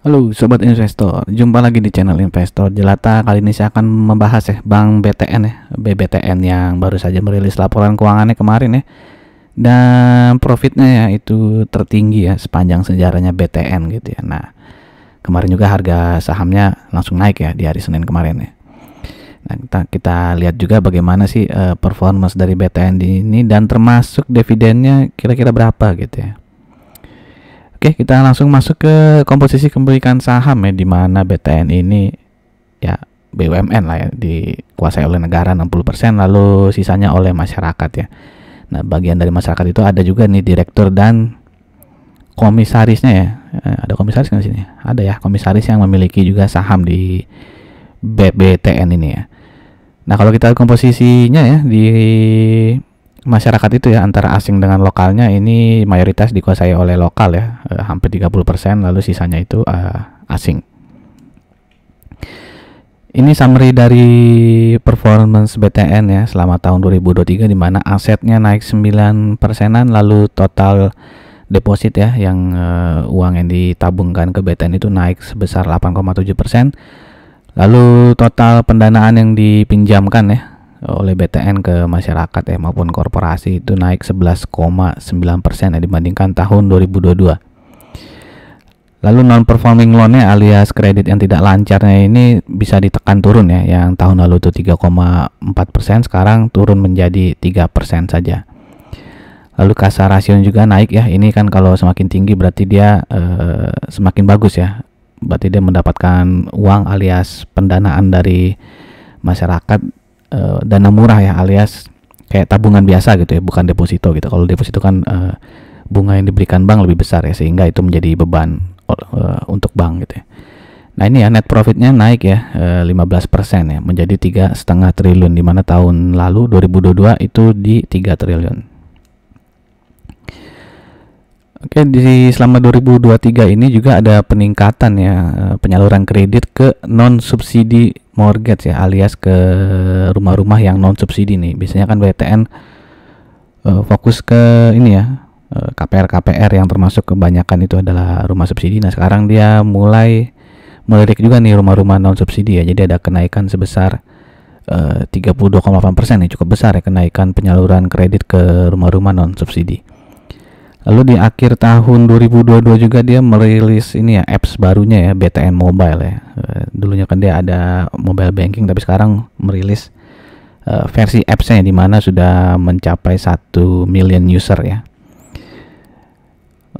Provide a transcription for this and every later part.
Halo sobat investor, jumpa lagi di channel Investor Jelata. Kali ini saya akan membahas ya Bank BTN ya, BBTN yang baru saja merilis laporan keuangannya kemarin ya. Dan profitnya ya itu tertinggi ya sepanjang sejarahnya BTN gitu ya. Nah, kemarin juga harga sahamnya langsung naik ya di hari Senin kemarin ya. Nah, kita, kita lihat juga bagaimana sih uh, performance dari BTN di ini dan termasuk dividennya kira-kira berapa gitu ya. Oke, kita langsung masuk ke komposisi kepemilikan saham ya di mana BTN ini ya BUMN lah ya dikuasai oleh negara 60% lalu sisanya oleh masyarakat ya. Nah, bagian dari masyarakat itu ada juga nih direktur dan komisarisnya ya. Eh, ada komisaris di sini? Ada ya, komisaris yang memiliki juga saham di BBTN ini ya. Nah, kalau kita komposisinya ya di masyarakat itu ya antara asing dengan lokalnya ini mayoritas dikuasai oleh lokal ya eh, tiga hampir 30% lalu sisanya itu uh, asing. Ini summary dari performance BTN ya selama tahun 2023 di mana asetnya naik 9 persenan lalu total deposit ya yang uh, uang yang ditabungkan ke BTN itu naik sebesar 8,7 persen. Lalu total pendanaan yang dipinjamkan ya oleh BTN ke masyarakat ya maupun korporasi itu naik 11,9% ya eh, dibandingkan tahun 2022. Lalu non performing loan-nya alias kredit yang tidak lancarnya ini bisa ditekan turun ya yang tahun lalu itu 3,4% persen sekarang turun menjadi 3% persen saja. Lalu kasar rasio juga naik ya. Ini kan kalau semakin tinggi berarti dia eh, semakin bagus ya. Berarti dia mendapatkan uang alias pendanaan dari masyarakat uh, dana murah ya alias kayak tabungan biasa gitu ya bukan deposito gitu kalau deposito kan uh, bunga yang diberikan bank lebih besar ya sehingga itu menjadi beban uh, untuk bank gitu ya. Nah ini ya net profitnya naik ya 15% ya menjadi tiga setengah triliun di mana tahun lalu 2022 itu di 3 triliun. Oke, di selama 2023 ini juga ada peningkatan ya eh, penyaluran kredit ke non subsidi mortgage ya alias ke rumah-rumah yang non subsidi nih. Biasanya kan BTN uh, eh, fokus ke ini ya eh, KPR KPR yang termasuk kebanyakan itu adalah rumah subsidi. Nah, sekarang dia mulai melirik juga nih rumah-rumah non subsidi ya. Jadi ada kenaikan sebesar 32,8 persen ya cukup besar ya kenaikan penyaluran kredit ke rumah-rumah non subsidi. Lalu di akhir tahun 2022 juga dia merilis ini ya apps barunya ya BTN Mobile ya. Eh, dulunya kan dia ada mobile banking tapi sekarang merilis uh, versi appsnya ya, di mana sudah mencapai 1 million user ya.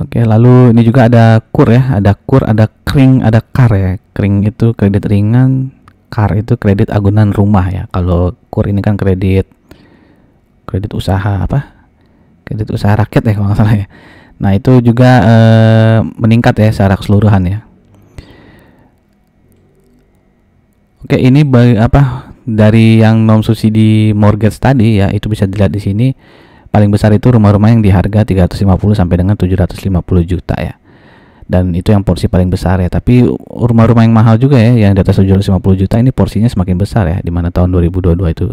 Oke, lalu ini juga ada kur ya, ada kur, ada kring, ada kar ya. Kring itu kredit ringan, kar itu kredit agunan rumah ya. Kalau kur ini kan kredit kredit usaha apa? kredit gitu, usaha rakyat ya kalau nggak salah ya nah itu juga e, meningkat ya secara keseluruhan ya oke ini bagi, apa dari yang non subsidi mortgage tadi ya itu bisa dilihat di sini paling besar itu rumah-rumah yang di harga 350 sampai dengan 750 juta ya dan itu yang porsi paling besar ya tapi rumah-rumah yang mahal juga ya yang di atas 750 juta ini porsinya semakin besar ya dimana tahun 2022 itu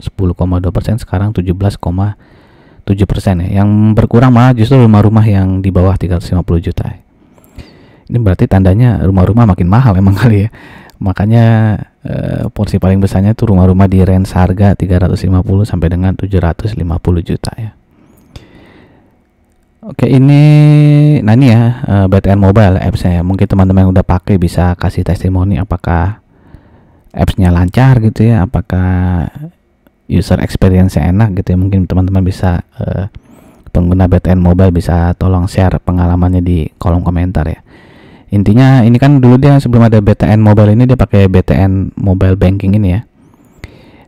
10,2 persen sekarang 7% ya. Yang berkurang malah justru rumah-rumah yang di bawah 350 juta. Ini berarti tandanya rumah-rumah makin mahal emang kali ya. Makanya eh, porsi paling besarnya itu rumah-rumah di range harga 350 sampai dengan 750 juta ya. Oke ini, nah ini ya eh, BTN Mobile appsnya. Ya. Mungkin teman-teman yang udah pakai bisa kasih testimoni apakah appsnya lancar gitu ya, apakah user experience yang enak gitu ya mungkin teman-teman bisa uh, pengguna BTN Mobile bisa tolong share pengalamannya di kolom komentar ya intinya ini kan dulu dia sebelum ada BTN Mobile ini dia pakai BTN Mobile Banking ini ya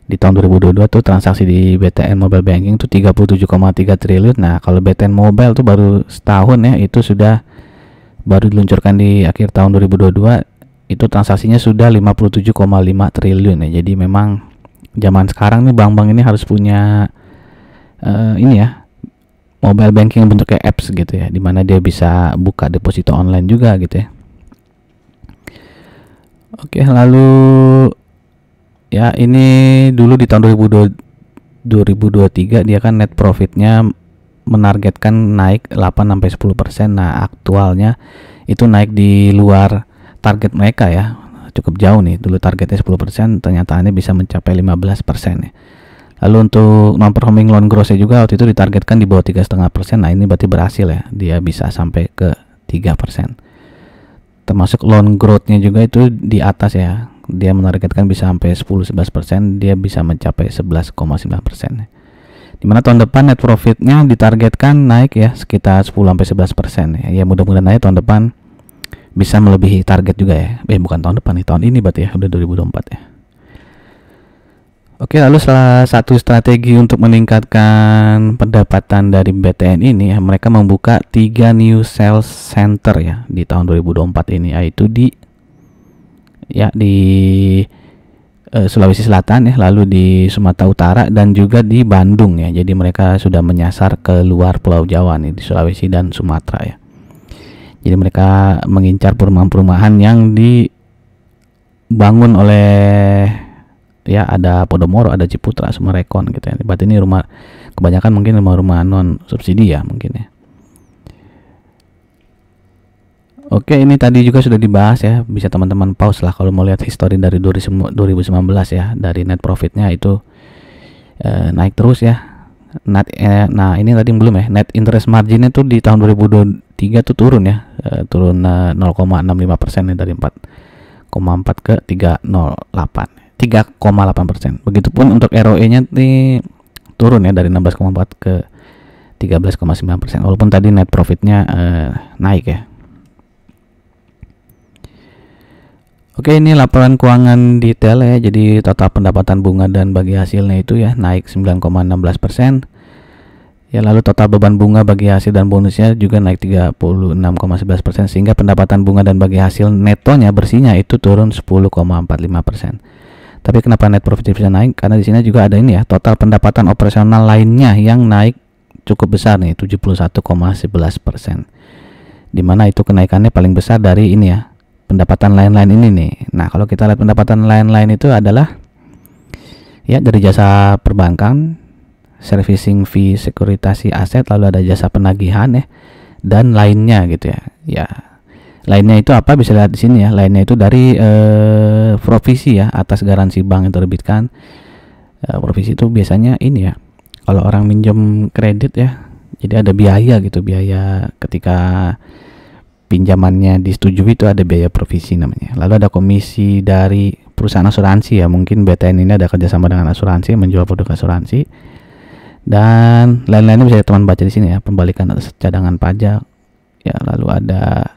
di tahun 2022 tuh transaksi di BTN Mobile Banking tuh 37,3 triliun nah kalau BTN Mobile tuh baru setahun ya itu sudah baru diluncurkan di akhir tahun 2022 itu transaksinya sudah 57,5 triliun ya jadi memang zaman sekarang nih bank-bank ini harus punya uh, ini ya mobile banking bentuknya apps gitu ya dimana dia bisa buka deposito online juga gitu ya oke lalu ya ini dulu di tahun 2023 dia kan net profitnya menargetkan naik 8 10 persen nah aktualnya itu naik di luar target mereka ya cukup jauh nih dulu targetnya 10% ini bisa mencapai 15% ya lalu untuk non performing loan grossnya juga waktu itu ditargetkan di bawah tiga setengah persen nah ini berarti berhasil ya dia bisa sampai ke tiga persen termasuk loan growthnya juga itu di atas ya dia menargetkan bisa sampai 10-11% dia bisa mencapai 11,9% dimana tahun depan net profitnya ditargetkan naik ya sekitar 10-11% ya, ya mudah-mudahan naik tahun depan bisa melebihi target juga ya. Eh bukan tahun depan nih, tahun ini berarti ya, udah 2024 ya. Oke, lalu salah satu strategi untuk meningkatkan pendapatan dari BTN ini ya, mereka membuka tiga new sales center ya di tahun 2024 ini, yaitu di ya di uh, Sulawesi Selatan ya, lalu di Sumatera Utara dan juga di Bandung ya. Jadi mereka sudah menyasar ke luar Pulau Jawa nih di Sulawesi dan Sumatera ya jadi mereka mengincar perumahan-perumahan yang dibangun oleh ya ada Podomoro ada Ciputra semua rekon gitu ya berarti ini rumah kebanyakan mungkin rumah-rumah non subsidi ya mungkin ya Oke ini tadi juga sudah dibahas ya bisa teman-teman pause lah kalau mau lihat histori dari 2019 ya dari net profitnya itu eh, naik terus ya net eh, nah ini tadi belum ya net interest marginnya tuh di tahun 2023 tuh turun ya eh, turun eh, 0,65 persen dari 4,4 ke 308 3,8 persen begitupun untuk ROE nya nih turun ya dari 16,4 ke 13,9 persen walaupun tadi net profitnya eh, naik ya Oke, ini laporan keuangan detail ya. Jadi total pendapatan bunga dan bagi hasilnya itu ya naik 9,16%. persen. Ya, lalu total beban bunga bagi hasil dan bonusnya juga naik 36,11% persen sehingga pendapatan bunga dan bagi hasil netonya bersihnya itu turun 10,45%. persen. Tapi kenapa net profit bisa naik? Karena di sini juga ada ini ya, total pendapatan operasional lainnya yang naik cukup besar nih, 71,11%. persen. Dimana itu kenaikannya paling besar dari ini ya, pendapatan lain-lain ini nih. Nah, kalau kita lihat pendapatan lain-lain itu adalah ya dari jasa perbankan, servicing fee sekuritasi aset, lalu ada jasa penagihan ya dan lainnya gitu ya. Ya. Lainnya itu apa bisa lihat di sini ya. Lainnya itu dari eh, provisi ya atas garansi bank yang terbitkan. Eh, provisi itu biasanya ini ya. Kalau orang minjem kredit ya. Jadi ada biaya gitu, biaya ketika pinjamannya disetujui itu ada biaya provisi namanya. Lalu ada komisi dari perusahaan asuransi ya. Mungkin BTN ini ada kerjasama dengan asuransi menjual produk asuransi dan lain-lainnya bisa teman baca di sini ya. Pembalikan atas cadangan pajak ya. Lalu ada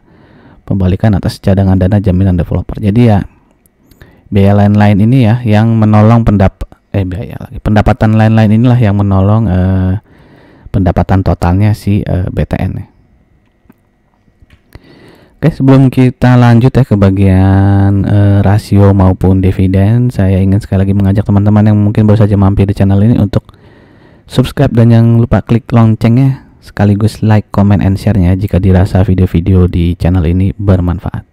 pembalikan atas cadangan dana jaminan developer. Jadi ya biaya lain-lain ini ya yang menolong pendap eh biaya lagi pendapatan lain-lain inilah yang menolong eh, pendapatan totalnya si eh, BTN ya. Oke, sebelum kita lanjut ya ke bagian uh, rasio maupun dividen, saya ingin sekali lagi mengajak teman-teman yang mungkin baru saja mampir di channel ini untuk subscribe dan yang lupa klik loncengnya sekaligus like, comment, and share-nya jika dirasa video-video di channel ini bermanfaat.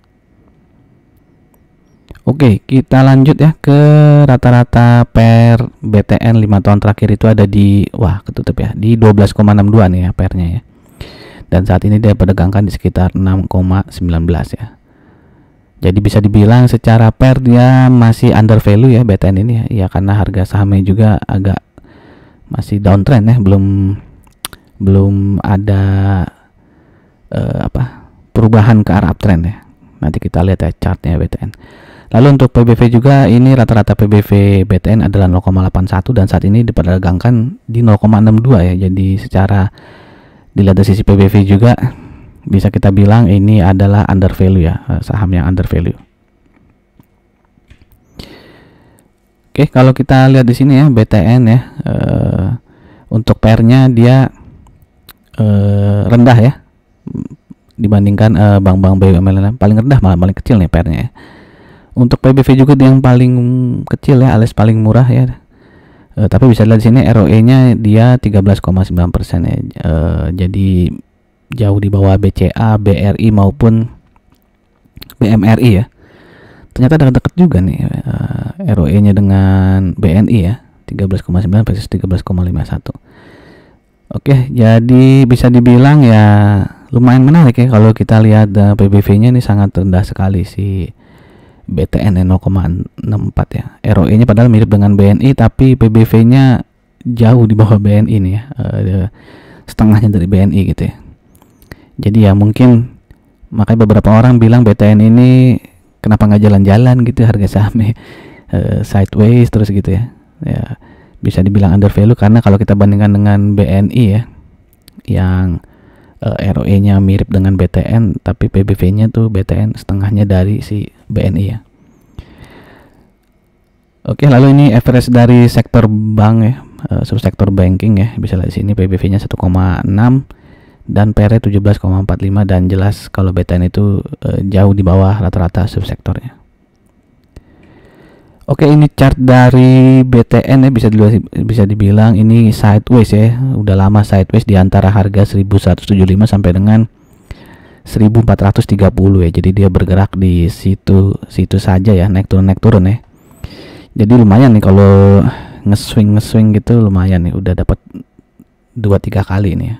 Oke, kita lanjut ya ke rata-rata per BTN 5 tahun terakhir itu ada di wah ketutup ya, di 12,62 nih ya pernya ya dan saat ini dia perdagangkan di sekitar 6,19 ya. Jadi bisa dibilang secara per dia masih under value ya BTN ini ya ya karena harga sahamnya juga agak masih downtrend ya belum belum ada eh, apa perubahan ke arah uptrend ya. Nanti kita lihat ya chartnya BTN. Lalu untuk PBV juga ini rata-rata PBV BTN adalah 0,81 dan saat ini diperdagangkan di 0,62 ya. Jadi secara dilihat dari sisi PBV juga bisa kita bilang ini adalah under value ya eh, saham yang under value. Oke kalau kita lihat di sini ya BTN ya uh, untuk pernya dia uh, rendah ya dibandingkan e, bank-bank BUMN lain paling rendah malah paling kecil nih pairnya. Ya. Untuk PBV juga yang paling kecil ya alias paling murah ya uh, tapi bisa lihat di sini ROE-nya dia 13,9 persen ya uh, jadi jauh di bawah BCA, BRI maupun BMRI ya ternyata ada dekat juga nih uh, eh, ROE-nya dengan BNI ya 13,9 versus 13,51 Oke, jadi bisa dibilang ya lumayan menarik ya kalau kita lihat uh, PBV-nya ini sangat rendah sekali sih. BTN 0,64 ya. ya. ROE-nya padahal mirip dengan BNI tapi PBV-nya jauh di bawah BNI ini ya. Ada setengahnya dari BNI gitu ya. Jadi ya mungkin makanya beberapa orang bilang BTN ini kenapa nggak jalan-jalan gitu ya, harga sahamnya uh, eh, sideways terus gitu ya. Ya bisa dibilang under value karena kalau kita bandingkan dengan BNI ya yang uh, eh, ROE-nya mirip dengan BTN tapi PBV-nya tuh BTN setengahnya dari si BNI ya. Oke, lalu ini average dari sektor bank ya, uh, subsektor banking ya. Bisa lihat di sini PBV-nya 1,6 dan PR 17,45 dan jelas kalau BTN itu eh, jauh di bawah rata-rata subsektornya. Oke, ini chart dari BTN ya bisa bisa dibilang ini sideways ya. Udah lama sideways di antara harga 1175 sampai dengan 1430 ya jadi dia bergerak di situ situ saja ya naik turun naik turun ya jadi lumayan nih kalau ngeswing ngeswing gitu lumayan nih udah dapat dua tiga kali ini. ya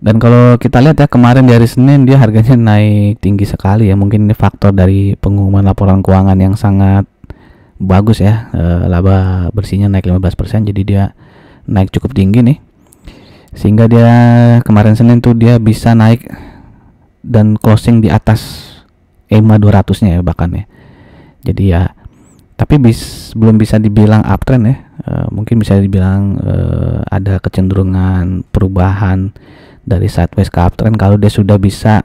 dan kalau kita lihat ya kemarin dari Senin dia harganya naik tinggi sekali ya mungkin ini faktor dari pengumuman laporan keuangan yang sangat bagus ya eh, laba bersihnya naik 15% jadi dia naik cukup tinggi nih sehingga dia kemarin Senin tuh dia bisa naik dan closing di atas EMA 200 nya ya bahkan ya jadi ya tapi bis, belum bisa dibilang uptrend ya e, mungkin bisa dibilang e, ada kecenderungan perubahan dari sideways ke uptrend kalau dia sudah bisa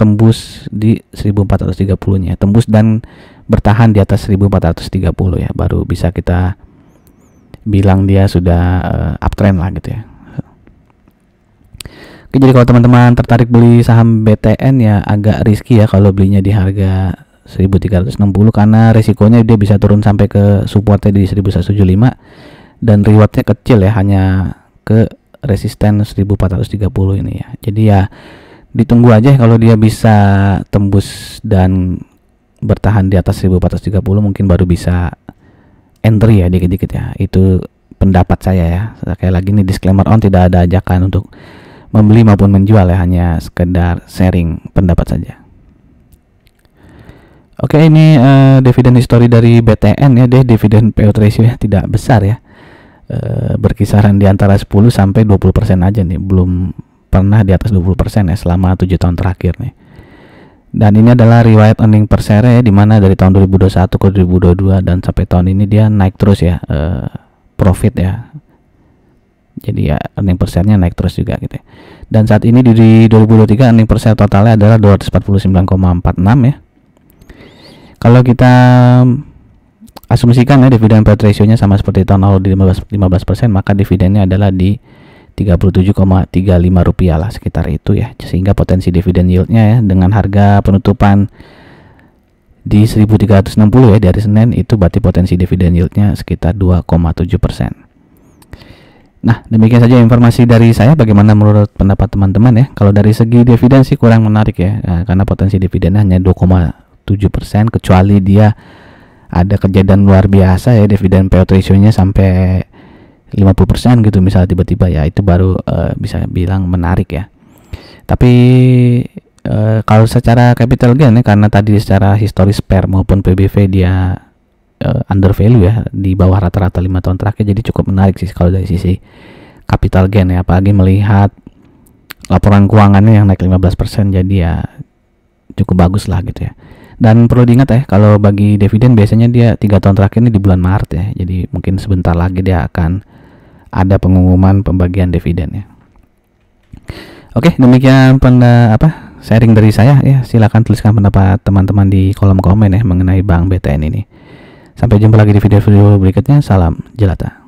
tembus di 1430 nya tembus dan bertahan di atas 1430 ya baru bisa kita bilang dia sudah uh, uptrend lah gitu ya Oke, jadi kalau teman-teman tertarik beli saham BTN ya agak riski ya kalau belinya di harga 1360 karena risikonya dia bisa turun sampai ke supportnya di 1175 dan rewardnya kecil ya hanya ke resisten 1430 ini ya. Jadi ya ditunggu aja ya kalau dia bisa tembus dan bertahan di atas 1430 mungkin baru bisa entry ya dikit-dikit ya. Itu pendapat saya ya. Sekali lagi ini disclaimer on tidak ada ajakan untuk membeli maupun menjual ya hanya sekedar sharing pendapat saja. Oke ini uh, dividen histori dari BTN ya deh dividen payout ratio ya tidak besar ya uh, berkisaran di antara 10 sampai 20 persen aja nih belum pernah di atas 20 persen ya selama 7 tahun terakhir nih. Dan ini adalah riwayat earning per share ya dimana dari tahun 2021 ke 2022 dan sampai tahun ini dia naik terus ya uh, profit ya jadi ya earning persennya naik terus juga gitu ya. dan saat ini di 2023 earning persen totalnya adalah 249,46 ya kalau kita mm, asumsikan ya dividen payout ratio-nya sama seperti tahun lalu di 15 15% maka dividennya adalah di 37,35 rupiah lah sekitar itu ya sehingga potensi dividen yieldnya ya dengan harga penutupan di 1360 ya dari Senin itu berarti potensi dividen yieldnya sekitar 2,7 persen Nah, demikian saja informasi dari saya. Bagaimana menurut pendapat teman-teman ya? Kalau dari segi dividen sih kurang menarik ya, eh, karena potensi dividennya hanya 2,7 persen, kecuali dia ada kejadian luar biasa ya dividen payout ratio-nya sampai 50 persen gitu misalnya tiba-tiba ya itu baru uh, bisa bilang menarik ya. Tapi uh, kalau secara capital gain ya karena tadi secara historis per maupun PBV dia uh, under value ya di bawah rata-rata lima tahun terakhir jadi cukup menarik sih kalau dari sisi capital gain ya apalagi melihat laporan keuangannya yang naik 15% jadi ya cukup bagus lah gitu ya dan perlu diingat ya kalau bagi dividen biasanya dia tiga tahun terakhir ini di bulan Maret ya jadi mungkin sebentar lagi dia akan ada pengumuman pembagian dividen ya oke demikian penda apa sharing dari saya ya silahkan tuliskan pendapat teman-teman di kolom komen ya mengenai bank BTN ini Sampai jumpa lagi di video-video berikutnya. Salam jelata.